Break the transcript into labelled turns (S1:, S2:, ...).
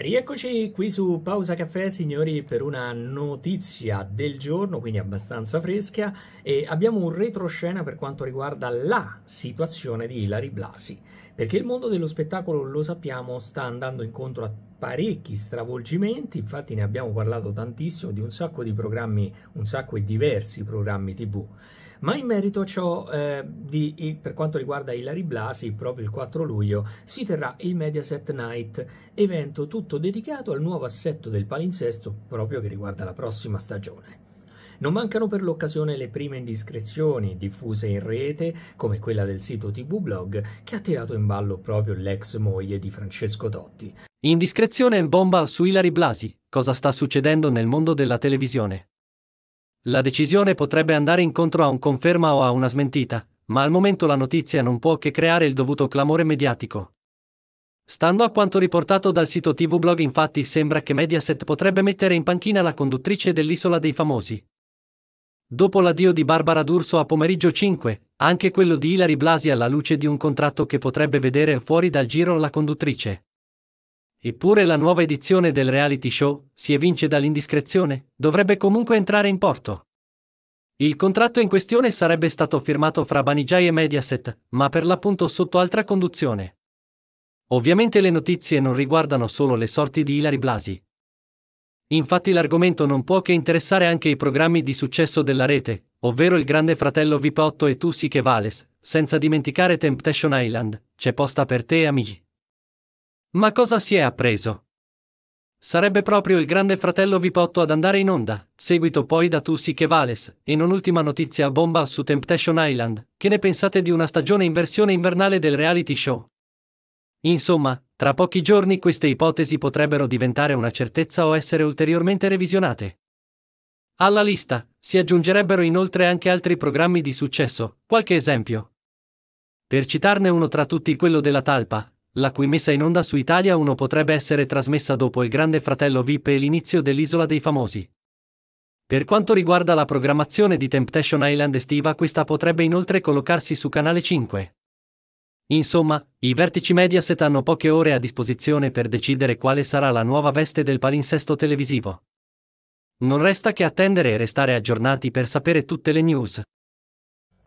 S1: Rieccoci qui su Pausa Caffè, signori, per una notizia del giorno, quindi abbastanza fresca, e abbiamo un retroscena per quanto riguarda la situazione di Ilari Blasi, perché il mondo dello spettacolo, lo sappiamo, sta andando incontro a parecchi stravolgimenti, infatti ne abbiamo parlato tantissimo di un sacco di programmi, un sacco di diversi programmi TV. Ma in merito a ciò, eh, di, per quanto riguarda Ilari Blasi, proprio il 4 luglio si terrà il Mediaset Night, evento tutto dedicato al nuovo assetto del palinsesto proprio che riguarda la prossima stagione. Non mancano per l'occasione le prime indiscrezioni diffuse in rete, come
S2: quella del sito TV Blog, che ha tirato in
S1: ballo proprio l'ex moglie di Francesco Totti.
S2: Indiscrezione e bomba su Ilari Blasi. Cosa sta succedendo nel mondo della televisione? La decisione potrebbe andare incontro a un conferma o a una smentita, ma al momento la notizia non può che creare il dovuto clamore mediatico. Stando a quanto riportato dal sito TV Blog infatti sembra che Mediaset potrebbe mettere in panchina la conduttrice dell'Isola dei Famosi. Dopo l'addio di Barbara D'Urso a pomeriggio 5, anche quello di Hilary Blasi alla luce di un contratto che potrebbe vedere fuori dal giro la conduttrice. Eppure la nuova edizione del reality show, si evince dall'indiscrezione, dovrebbe comunque entrare in porto. Il contratto in questione sarebbe stato firmato fra Banijay e Mediaset, ma per l'appunto sotto altra conduzione. Ovviamente le notizie non riguardano solo le sorti di Ilari Blasi. Infatti l'argomento non può che interessare anche i programmi di successo della rete, ovvero il Grande Fratello VIP 8 e Tu sì che vales, senza dimenticare Temptation Island, c'è posta per te amici. Ma cosa si è appreso? Sarebbe proprio il grande fratello Vipotto ad andare in onda, seguito poi da Tussi che Vales, e non ultima notizia a bomba su Temptation Island, che ne pensate di una stagione in versione invernale del reality show? Insomma, tra pochi giorni queste ipotesi potrebbero diventare una certezza o essere ulteriormente revisionate. Alla lista si aggiungerebbero inoltre anche altri programmi di successo, qualche esempio. Per citarne uno tra tutti quello della talpa, la cui messa in onda su Italia 1 potrebbe essere trasmessa dopo il Grande Fratello VIP e l'inizio dell'Isola dei Famosi. Per quanto riguarda la programmazione di Temptation Island estiva, questa potrebbe inoltre collocarsi su Canale 5. Insomma, i vertici Mediaset hanno poche ore a disposizione per decidere quale sarà la nuova veste del palinsesto televisivo. Non resta che attendere e restare aggiornati per sapere tutte le news.